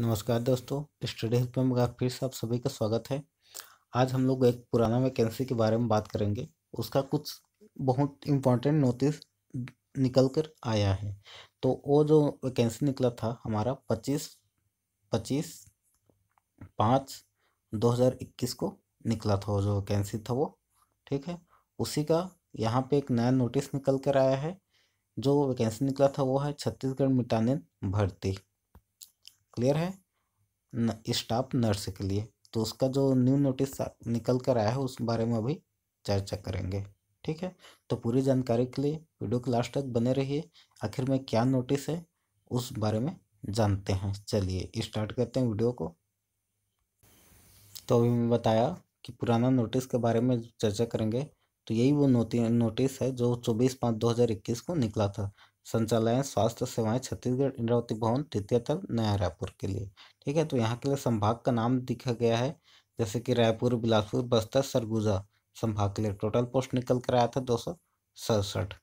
नमस्कार दोस्तों study help में फिर से आप सभी का स्वागत है आज हम लोग एक पुराना वैकेंसी के बारे में बात करेंगे उसका कुछ बहुत इम्पोर्टेंट नोटिस निकल कर आया है तो वो जो वैकेंसी निकला था हमारा पच्चीस पच्चीस पाँच दो हज़ार इक्कीस को निकला था वो जो वैकेंसी था वो ठीक है उसी का यहाँ पे एक नया नोटिस निकल कर आया है जो वैकेंसी निकला था वो है छत्तीसगढ़ मिटानिन भर्ती क्लियर है न, स्टाफ नर्स के लिए तो उसका जो न्यू नोटिस निकल कर आया है उस बारे में अभी चर्चा करेंगे ठीक है तो पूरी जानकारी के लिए वीडियो के लास्ट तक बने रहिए आखिर में क्या नोटिस है उस बारे में जानते हैं चलिए स्टार्ट करते हैं वीडियो को तो अभी मैं बताया कि पुराना नोटिस के बारे में चर्चा करेंगे तो यही वो नोटिस है जो चौबीस पाँच दो हज़ार इक्कीस को निकला था संचालय स्वास्थ्य सेवाएं छत्तीसगढ़ इंद्रावती भवन तृतीय तल नया रायपुर के लिए ठीक है तो यहाँ के लिए संभाग का नाम दिखा गया है जैसे कि रायपुर बिलासपुर बस्तर सरगुजा संभाग के लिए टोटल पोस्ट निकल कर आया था दो सौ सड़सठ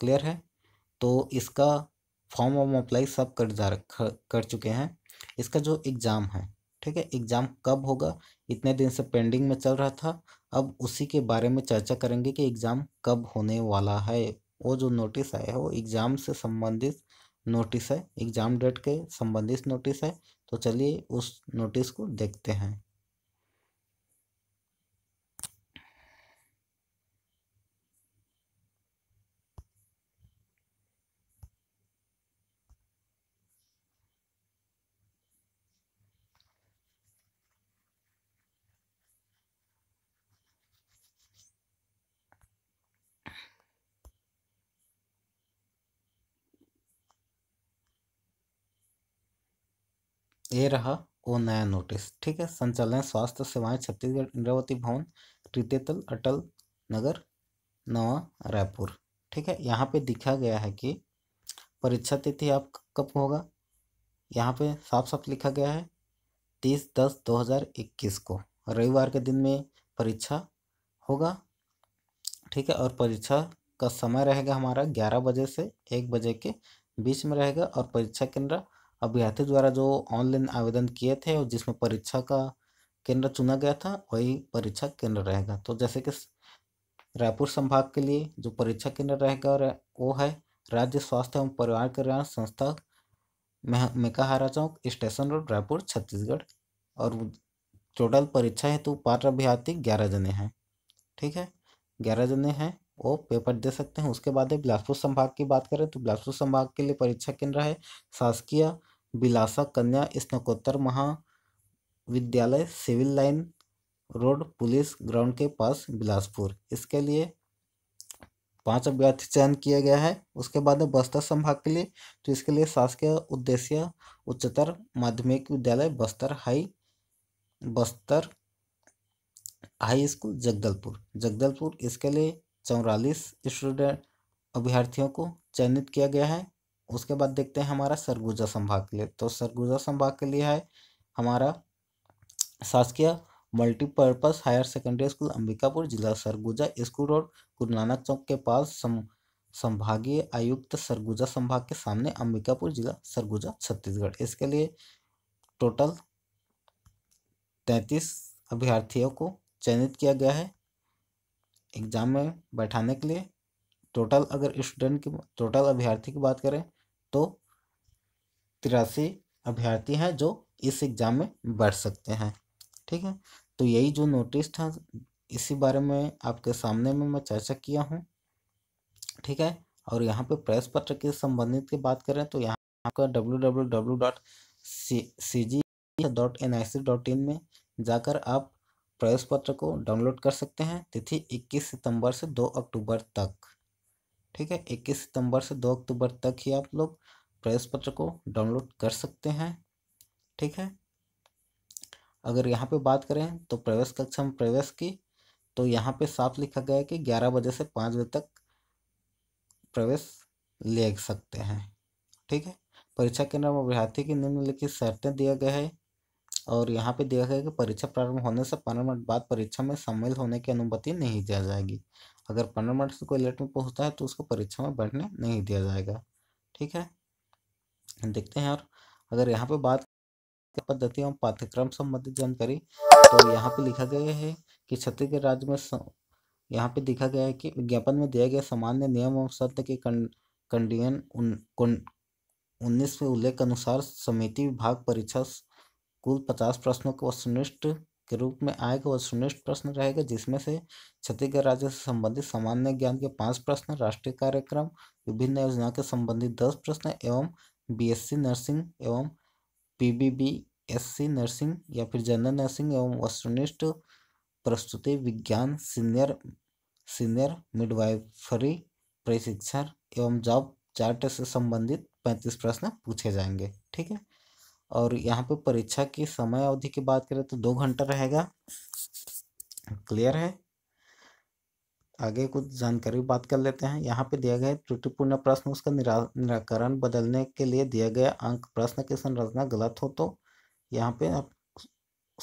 क्लियर है तो इसका फॉर्म वॉर्म अप्लाई सब कर जा कर चुके हैं इसका जो एग्ज़ाम है ठीक है एग्ज़ाम कब होगा इतने दिन से पेंडिंग में चल रहा था अब उसी के बारे में चर्चा करेंगे कि एग्ज़ाम कब होने वाला है वो जो नोटिस आया है वो एग्ज़ाम से संबंधित नोटिस है एग्ज़ाम डेट के संबंधित नोटिस है तो चलिए उस नोटिस को देखते हैं ये रहा वो नया नोटिस ठीक है संचालन स्वास्थ्य सेवाएं छत्तीसगढ़ इंद्रावती भवन तृतीयतल अटल नगर नवा रायपुर ठीक है यहाँ पे दिखा गया है कि परीक्षा तिथि आप कब होगा यहाँ पे साफ साफ लिखा गया है तीस दस दो हज़ार इक्कीस को रविवार के दिन में परीक्षा होगा ठीक है और परीक्षा का समय रहेगा हमारा ग्यारह बजे से एक बजे के बीच में रहेगा और परीक्षा केंद्र अभ्यर्थी द्वारा जो ऑनलाइन आवेदन किए थे और जिसमें परीक्षा का केंद्र चुना गया था वही परीक्षा केंद्र रहेगा तो जैसे कि रायपुर संभाग के लिए जो परीक्षा केंद्र रहेगा वो है राज्य स्वास्थ्य एवं परिवार कल्याण संस्था मेकाहारा चौक स्टेशन रोड रायपुर छत्तीसगढ़ और टोटल परीक्षा हेतु पात्र अभ्यर्थी ग्यारह जने हैं ठीक है ग्यारह जने हैं वो पेपर दे सकते हैं उसके बाद बिलासपुर संभाग की बात करें तो बिलासपुर संभाग के लिए परीक्षा केंद्र है शासकीय बिलासा कन्या स्नकोत्तर महाविद्यालय civil line road police ground के पास बिलासपुर इसके लिए पांच अभ्यर्थी चयन किया गया है उसके बाद बस्तर संभाग के लिए तो इसके लिए शासकीय उद्देश्य उच्चतर माध्यमिक विद्यालय Bastar high Bastar high school Jagdalpur Jagdalpur इसके लिए चौरालीस स्टूडेंट अभ्यर्थियों को चयनित किया गया है उसके बाद देखते हैं हमारा सरगुजा संभाग के लिए तो सरगुजा संभाग के लिए है हमारा शासकीय multipurpose higher secondary school Ambikapur जिला सरगुजा स्कूल रोड गुरु नानक चौक के पास सम, संभागीय आयुक्त सरगुजा संभाग के सामने अंबिकापुर जिला सरगुजा छत्तीसगढ़ इसके लिए टोटल तैंतीस अभ्यर्थियों को चयनित किया गया है एग्ज़ाम में बैठाने के लिए टोटल अगर स्टूडेंट की टोटल अभ्यर्थी की बात करें तो तिरासी अभ्यर्थी हैं जो इस एग्ज़ाम में बैठ सकते हैं ठीक है तो यही जो नोटिस था इसी बारे में आपके सामने में मैं चर्चा किया हूँ ठीक है और यहाँ पे प्रेस पत्र के संबंधित की बात करें तो यहाँ आपका W W W dot C G dot N I C dot in में जाकर आप प्रवेश पत्र को डाउनलोड कर सकते हैं तिथि 21 सितंबर से 2 अक्टूबर तक ठीक है इक्कीस सितंबर से दो अक्टूबर तक ही आप लोग प्रवेश पत्र को डाउनलोड कर सकते हैं ठीक है अगर यहाँ पे बात करें तो प्रवेश कक्षा में प्रवेश की तो यहाँ पे साफ लिखा गया है कि ग्यारह बजे से पाँच बजे तक प्रवेश ले सकते हैं ठीक है परीक्षा केंद्र में अभ्यर्थी की निम्नलिखित शर्तें दिया गया है और यहाँ पे दिया गया है कि परीक्षा प्रारंभ होने से पंद्रह मिनट बाद परीक्षा में शामिल होने की अनुमति नहीं दिया जाएगी अगर पंद्रह मिनट से कोई लेट में पहुँचता है तो उसको परीक्षा में बैठने नहीं दिया जाएगा ठीक है देखते हैं और अगर यहाँ पे बात पद्धति एवं पाठ्यक्रम संबंधित जानकारी तो यहाँ पे लिखा गया है कि छत्तीसगढ़ राज्य में यहाँ पे लिखा गया है कि विज्ञापन में दिया गया सामान्य नियम एवं शर्त के कंडियन उन्नीस में उल्लेख अनुसार समिति विभाग परीक्षा कुल पचास प्रश्नों को वस्तुनिष्ठ के रूप में आएगा वह सुनिष्ट प्रश्न रहेगा जिसमें से छत्तीसगढ़ राज्य से संबंधित सामान्य ज्ञान के पाँच प्रश्न राष्ट्रीय कार्यक्रम विभिन्न योजना के संबंधित दस प्रश्न एवं बीएससी नर्सिंग एवं पीबीबी नर्सिंग या फिर जनरल नर्सिंग एवं वस्तुनिष्ठ प्रस्तुति विज्ञान सीनियर सीनियर मिडवाइफरी प्रशिक्षण एवं जॉब चार्ट से संबंधित पैंतीस प्रश्न पूछे जाएंगे ठीक है और यहाँ पे परीक्षा की समय अवधि की बात करें तो दो घंटा रहेगा क्लियर है आगे कुछ जानकारी बात कर लेते हैं यहाँ पे दिया गया त्रुटिपूर्ण प्रश्न उसका निराकरण बदलने के लिए दिया गया अंक प्रश्न की संरचना गलत हो तो यहाँ पे आप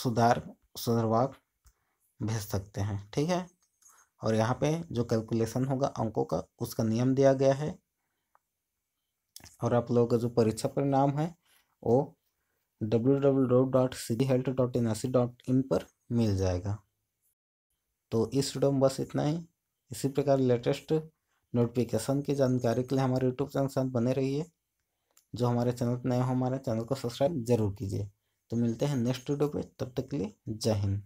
सुधार सुधरवाग भेज सकते हैं ठीक है और यहाँ पे जो कैलकुलेशन होगा अंकों का उसका नियम दिया गया है और आप लोगों का जो परीक्षा परिणाम है वो W W W dot C health dot I C dot in पर मिल जाएगा तो इस वीडियो में बस इतना ही इसी प्रकार लेटेस्ट नोटिफिकेशन की जानकारी के लिए हमारे यूट्यूब चैनल साथ बने रहिए जो हमारे चैनल पर नए हो हमारे चैनल को सब्सक्राइब जरूर कीजिए तो मिलते हैं नेक्स्ट वीडियो पे तब तक के लिए जय हिंद